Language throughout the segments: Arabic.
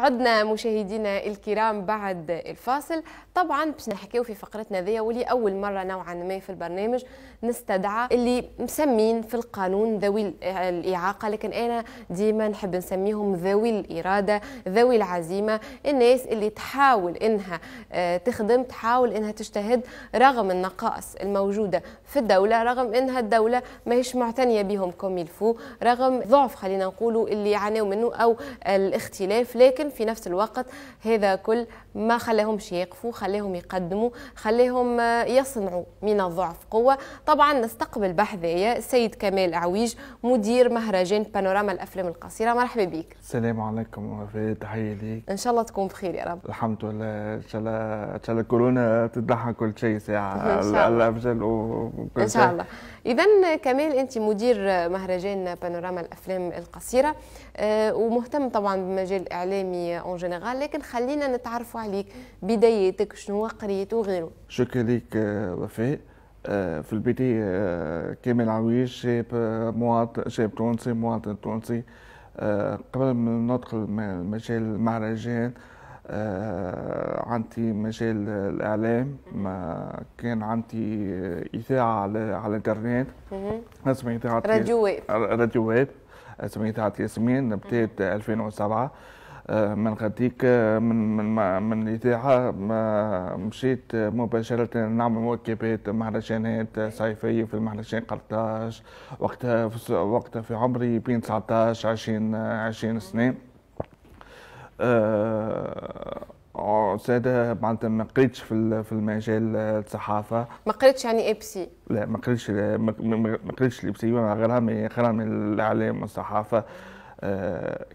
عدنا مشاهدينا الكرام بعد الفاصل طبعا باش نحكيو في فقرتنا ذي ولي اول مره نوعا ما في البرنامج نستدعى اللي مسمين في القانون ذوي الاعاقه لكن انا ديما نحب نسميهم ذوي الاراده ذوي العزيمه الناس اللي تحاول انها آه، تخدم تحاول انها تجتهد رغم النقائص الموجوده في الدوله رغم انها الدوله ماهيش معتنيه بهم كوم يلفو رغم ضعف خلينا نقولوا اللي يعانيوا منه او الاختلاف لكن في نفس الوقت هذا كل ما خلاهمش يقفوا خلاهم يقدموا خلاهم آه، يصنعوا من الضعف قوة طبعا نستقبل بحذايا السيد كمال عويج مدير مهرجان بانوراما الأفلام القصيرة مرحبا بك السلام عليكم وفاء تحية ليك إن شاء الله تكون بخير يا رب الحمد لله إن شاء الله إن شاء الله كورونا تضحى كل شيء ساعة الأفجل وكل إن شاء الله إذا كمال أنت مدير مهرجان بانوراما الأفلام القصيرة آه، ومهتم طبعا بمجال إعلامي يعني آه، اون جينيرال لكن خلينا نتعرفوا عليك بدايتك شنو هو قريت وغيره شكرا لك آه، وفاء آه، في البداية كامل عويش شاب مواطن شاب تونسي مواطن تونسي قبل ما ندخل مجال المهرجان عندي مجال الإعلام ما كان عندي إذاعة على على الإنترنت اسمها إذاعة راديو ويب راديو ويب اسمها إذاعة ياسمين بدأت 2007 آه، من غديك آه، من من من الاذاعه مشيت آه، مباشره نعمل مواكبات مهرجانات صيفيه في المهرجان قرطاج وقتها وقتها في عمري بين 19 20 20 سنه سادة معناتها ما قريتش في في المجال الصحافه ما قريتش يعني اي سي لا ما قريتش ما قريتش الاي بي سي غيرها من الاعلام والصحافه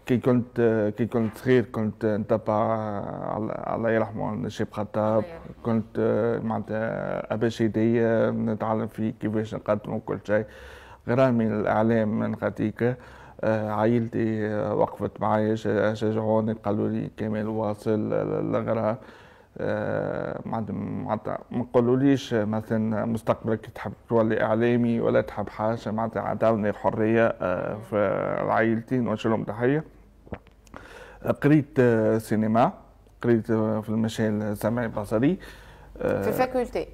كي كنت كي كنت صغير كنت نتبع الله يرحمه الشيخ خطاب كنت معناتها ابشيدية نتعلم فيه كيفاش نقدم كل شيء غرامي من الاعلام من خديكه عائلتي وقفت معايا شجعوني قالوا لي كمال واصل الغرام معناتها ما نقولوليش آه، مثلا مستقبلك تحب تولي اعلامي ولا تحب حاجه معناتها عطاوني حريه آه، في عائلتي وان لهم تحيه آه، قريت سينما قريت في المشهد السمعي البصري في فاكولتي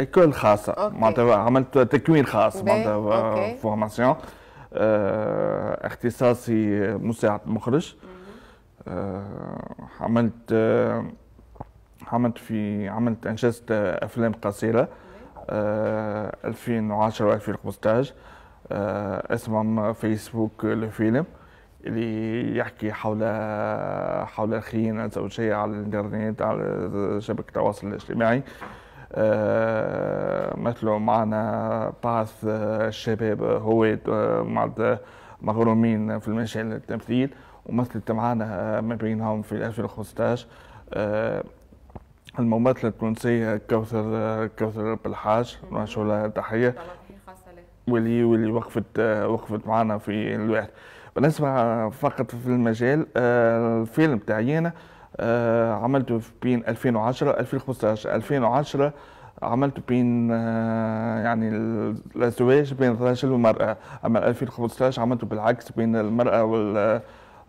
ايكول خاصه معناتها عملت تكوين خاص معناتها فورماسيون اختصاصي مساعد مخرج عملت آه، عملت في عملت انجزت آه، افلام قصيره 2010 آه، و 2015 اسمهم فيسبوك الفيلم اللي يحكي حول حول الخيانه الزوجيه على الانترنت على شبكه التواصل الاجتماعي مثل معنا بعض الشباب هواة مع مغرومين في المشهد التمثيل ومثلت معنا آه، ما بينهم في 2015 آه، الممثلة التونسية كوثر آه، كوثر بالحاج نوجه لها تحية واللي واللي وقفت وقفت معنا في الوقت بالنسبة فقط في المجال الفيلم تاعينا عملته بين 2010 2015 2010 عملت بين يعني الزواج بين الرجل والمرأة أما 2015 عملته بالعكس بين المرأة وال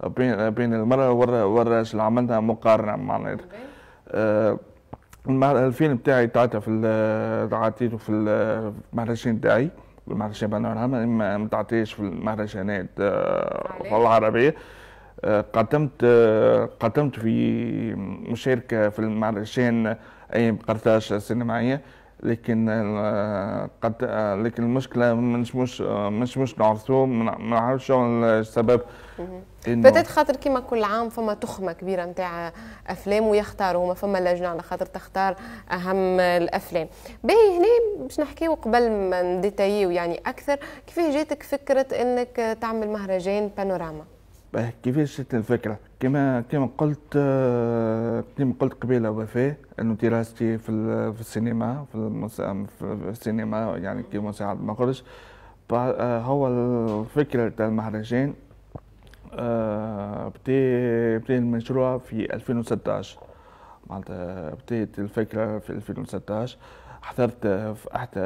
بين بين المراه والراجل عملنا مقارنه معناتها آه، الفيلم بتاعي تعطى في تعطيته في المهرجان تاعي المهرجان بانوراما ما تعطيش في المهرجانات آه، العربيه آه، قدمت قدمت في مشاركه في المهرجان ايام قرطاج السينمائيه لكن قد لكن المشكله مش مش مش مش نعرفو ما نعرفش السبب فتات خاطر كيما كل عام فما تخمه كبيره نتاع افلام ويختاروا هما فما لجنه على خاطر تختار اهم الافلام باهي هنا باش نحكيو قبل ما نديتايو يعني اكثر كيف جاتك فكره انك تعمل مهرجان بانوراما كيفاش جات الفكره كما كما قلت آه، كما قلت قبيله وفاء انه دراستي في في السينما في, السينما يعني كمساعد مخرج آه، هو الفكره تاع المهرجان بدا آه، بدا المشروع في 2016 معناتها بدات الفكره في 2016 حضرت في احدى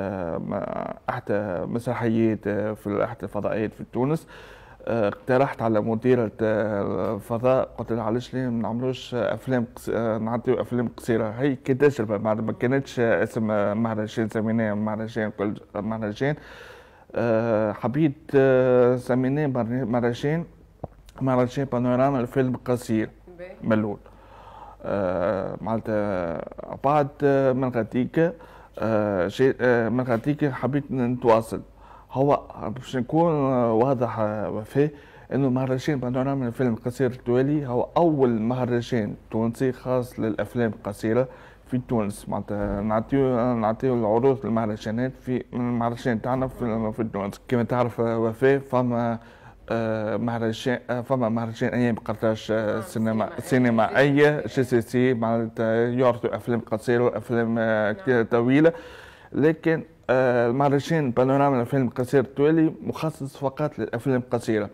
احدى مسرحيات في احدى الفضائيات في تونس اقترحت على مديرة الفضاء قلت لها علاش ليه ما نعملوش افلام قص... نعطيو افلام قصيرة هي كتجربة بعد ما كانتش اسم مهرجان سميناه مهرجان كل مهرجان آه، حبيت سميناه مهرجان مهرجان بانوراما الفيلم قصير من الاول آه، معناتها بعد آه، من غاديك من غاديك حبيت نتواصل هو باش نكون آه، واضح وفيه آه، انه مهرجان بانوراما الفيلم القصير التوالي هو اول مهرجان تونسي خاص للافلام القصيره في تونس معناتها نعطيو نعطيو العروض للمهرجانات في المهرجان تاعنا في, في تونس كما تعرف وفاء آه، فما مهرجان فما مهرجان ايام قرطاج سينما سينمائيه جي سي سي معناتها يعرضوا افلام قصيره وافلام نعم. طويله لكن آه، مهرجان بانوراما الفيلم قصير التوالي مخصص فقط للافلام القصيره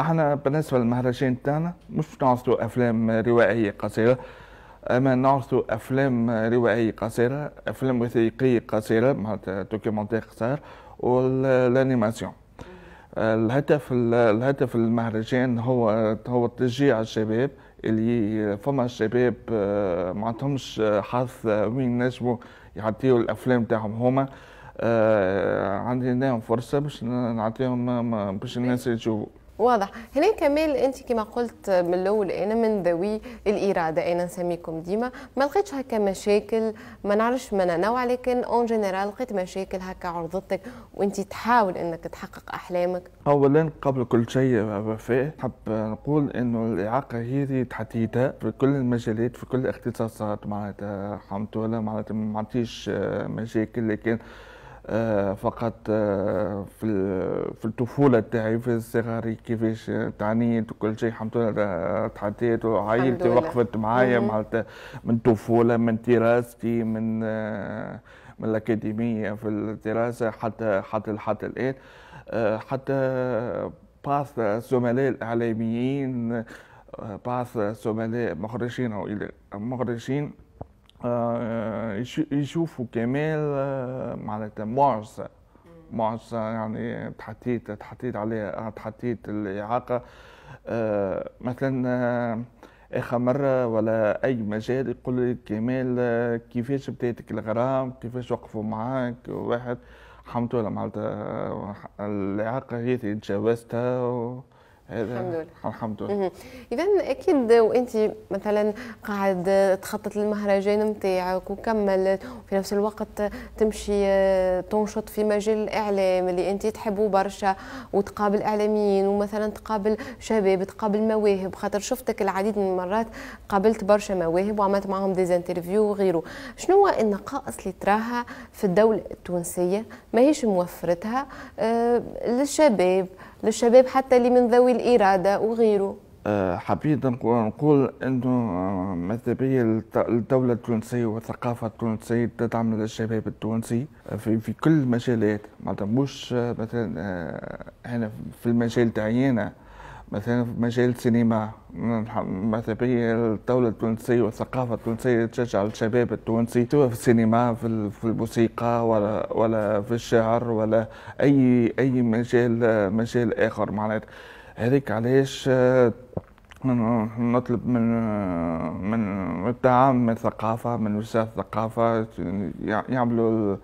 احنا بالنسبه للمهرجان تاعنا مش نعرضوا افلام روائيه قصيره اما نعرضوا افلام روائيه قصيره افلام وثائقيه قصيره معناتها دوكيومونتير قصير والانيماسيون آه، الهدف الهدف المهرجان هو هو تشجيع الشباب اللي فما الشباب آه، ما عندهمش حظ وين نجموا يعطيوا الافلام تاعهم هما آه، عندي عندناهم فرصه باش نعطيهم باش الناس يشوفوا واضح هنا كمال انت كما قلت من الاول انا من ذوي الاراده انا نسميكم ديما ما لقيتش هكا مشاكل ما نعرفش من نوع لكن اون جينيرال لقيت مشاكل هكا عرضتك وانت تحاول انك تحقق احلامك اولا قبل كل شيء وفاء حب نقول انه الاعاقه هذه تحديتها في كل المجالات في كل الاختصاصات معناتها الحمد لله معناتها ما عنديش آه، مشاكل لكن آه، فقط آه، في الطفوله تاعي في صغري كيفاش تعنيت وكل شيء الحمد لله تحديت وعائلتي وقفت معايا معناتها من طفوله من دراستي من آه، من الاكاديميه في الدراسه حتى حتى حتى الان حتى بعض الزملاء الاعلاميين بعض الزملاء مخرجين او مخرجين آه، يشوفوا كمال آه، معناتها معجزه آه، معجزه يعني تحطيت تحطيت عليها تحطيت الإعاقة مثلا اخر مره ولا اي مجال يقول لي كمال كيفاش بداتك الغرام كيفاش وقفوا معاك واحد الحمد لله معناتها الاعاقه هي تجاوزتها و... الحمد لله الحمد لله اذا اكيد وانت مثلا قاعد تخطط للمهرجان نتاعك وكمل في نفس الوقت تمشي آه، تنشط في مجال الاعلام اللي انت تحبه برشا وتقابل اعلاميين ومثلا تقابل شباب تقابل مواهب خاطر شفتك العديد من المرات قابلت برشا مواهب وعملت معاهم ديزانترفيو وغيره شنو هو النقائص اللي تراها في الدوله التونسيه ماهيش موفرتها آه، للشباب للشباب حتى اللي من ذوي الإرادة وغيره آه، حبيت نقول انه آه، ماذا بيا الدوله التونسيه والثقافه التونسيه تدعم الشباب التونسي آه، في, في كل المجالات معناتها مش مثلا هنا في المجال تاعينا مثلا في مجال السينما مثلا بيا الدولة التونسية والثقافة التونسية تشجع الشباب التونسي سواء في السينما في الموسيقى ولا ولا في الشعر ولا أي أي مجال مجال آخر معناتها هذيك علاش آه، نطلب من من الدعم من الثقافة من وزارة الثقافة يعني يعملوا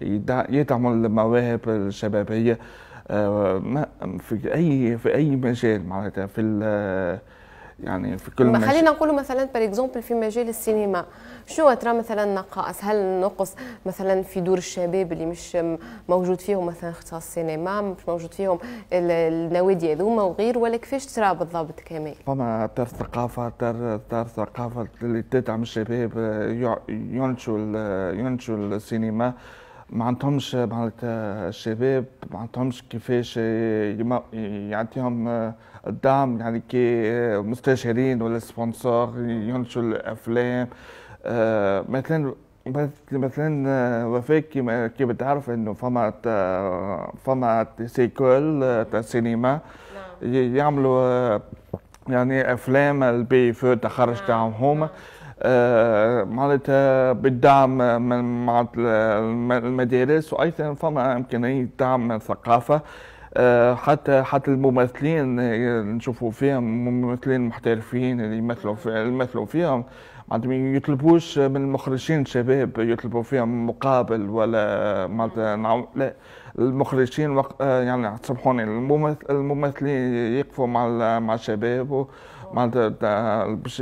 يدعموا المواهب الشبابية آه، في اي في اي مجال معناتها في يعني في كل مجال خلينا نقولوا مثلا بار اكزومبل في مجال السينما شو ترى مثلا نقائص هل نقص مثلا في دور الشباب اللي مش موجود فيهم مثلا اختصاص سينما مش موجود فيهم النوادي هذوما وغير ولا كيفاش ترى بالضبط كمان فما تر ثقافه تر تر ثقافه اللي تدعم الشباب آه، ينشوا ينشوا السينما ما عندهمش معناتها الشباب ما عندهمش كيفاش يعطيهم الدعم يعني كي مستشارين ولا سبونسور ينشروا الافلام آه، مثلا مثلا وفاء كيما كيما تعرف انه فما فما سيكول آه، تاع السينما نعم. يعملوا آه، يعني افلام البي في التخرج نعم، تاعهم هما نعم. آه، معناتها بالدعم من المدارس وايضا فما امكانيه دعم من الثقافه آه، حتى حتى الممثلين نشوفوا فيهم ممثلين محترفين اللي يمثلوا في يمثلوا فيهم معناتها ما يطلبوش من المخرجين شباب يطلبوا فيهم مقابل ولا معناتها لا المخرجين وق... آه، يعني تسمحوني الممثلين يقفوا مع مع الشباب معناتها باش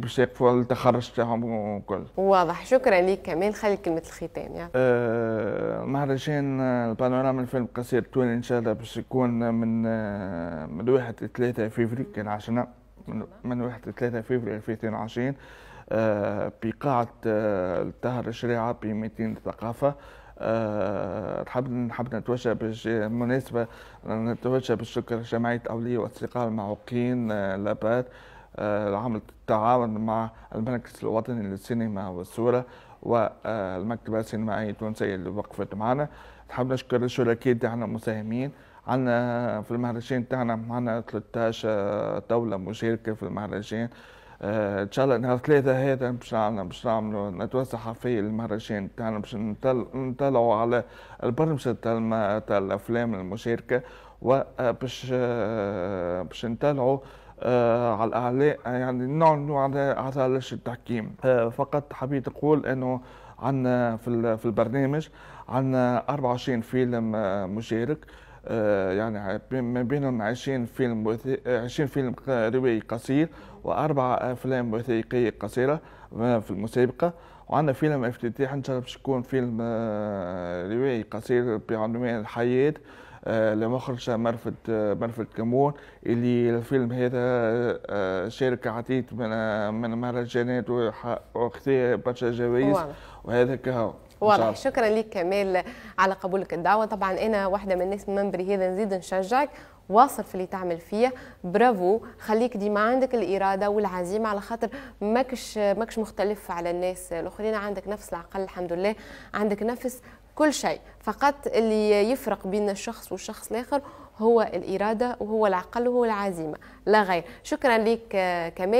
باش يقفوا التخرج تاعهم وكل واضح شكرا لك كمال خلي كلمه الختام يا أه مهرجان آه، البانوراما الفيلم القصير التوني ان شاء الله باش يكون من آه، من 1 3 فيفري كان عشنا من, من 1 3 فيفري 2022 آه، بقاعة الطاهر الشريعة ب 200 ثقافه. حاب آه، نحب نتوجه بالمناسبة نتوجه بالشكر لجمعية أولية وأصدقاء المعوقين آه، لابات العمل آه، التعاون مع المركز الوطني للسينما والصورة والمكتبة السينمائية التونسية اللي وقفت معنا نحب نشكر الشركاء تاعنا المساهمين عندنا في المهرجان تاعنا معنا 13 دولة مشاركة في المهرجان ان شاء الله نهار ثلاثة هذا باش نعمل باش نعملوا نتوسع حرفيا للمهرجان تاعنا باش نطلعوا على البرمجة تاع الأفلام المشاركة وباش آه، باش آه، نطلعوا آه على الاعلى يعني نعلنوا على على التحكيم آه فقط حبيت اقول انه عندنا في البرنامج عندنا 24 فيلم آه، مشارك آه، يعني ما بينهم 20 فيلم 20 آه، فيلم روائي قصير واربع افلام وثائقيه قصيره في المسابقه وعندنا فيلم افتتاح ان شاء الله باش يكون فيلم آه، روائي قصير بعنوان الحياه لمخرج مرفد مرفد كمون اللي الفيلم هذا شارك عديد من من مهرجانات وخذا برشا جوائز وهذا كهو واضح شكرا لك كمال على قبولك الدعوه طبعا انا واحده من الناس من هذا نزيد نشجعك واصل في اللي تعمل فيه برافو خليك ديما عندك الاراده والعزيمه على خاطر ماكش ماكش مختلف على الناس الاخرين عندك نفس العقل الحمد لله عندك نفس كل شيء فقط اللي يفرق بين الشخص والشخص الاخر هو الاراده وهو العقل وهو العزيمه لا غير شكرا لك كمال